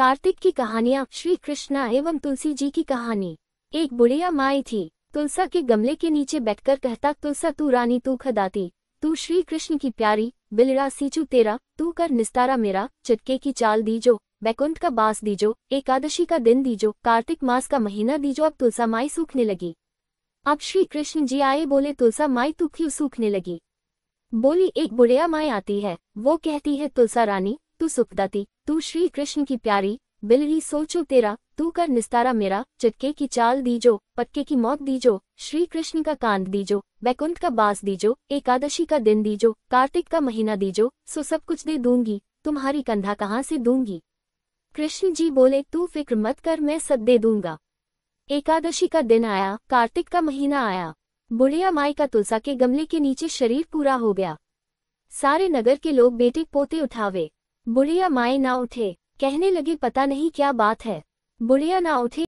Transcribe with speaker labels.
Speaker 1: कार्तिक की कहानियाँ श्री कृष्णा एवं तुलसी जी की कहानी एक बुढ़िया माई थी तुलसा के गमले के नीचे बैठकर कहता तुलसा तू रानी तू खदाती तू श्री कृष्ण की प्यारी बिलरा सीचू तेरा तू कर निस्तारा मेरा चटके की चाल दीजो बैकुंठ का बास दीजो एकादशी का दिन दीजो कार्तिक मास का महीना दीजो अब तुलसा माई सूखने लगी अब श्री कृष्ण जी आए बोले तुलसा माई तू क्यों सूखने लगी बोली एक बुढ़िया माई आती है वो कहती है तुलसा रानी तू सुखदती तू श्री कृष्ण की प्यारी बिलरी सोचो तेरा तू कर निस्तारा मेरा चटके की चाल दीजो पटके की मौत दीजो श्री कृष्ण का कांत दीजो वैकुंठ का बास दीजो एकादशी का दिन दीजो कार्तिक का महीना दीजो सो सब कुछ दे दूंगी तुम्हारी कंधा कहाँ से दूंगी कृष्ण जी बोले तू फिक्र मत कर मैं सब दे दूंगा एकादशी का दिन आया कार्तिक का महीना आया बुढ़िया माई का तुलसा के गमले के नीचे शरीर पूरा हो गया सारे नगर के लोग बेटे पोते उठावे बुढ़िया माए ना उठे कहने लगी पता नहीं क्या बात है बुढ़िया ना उठे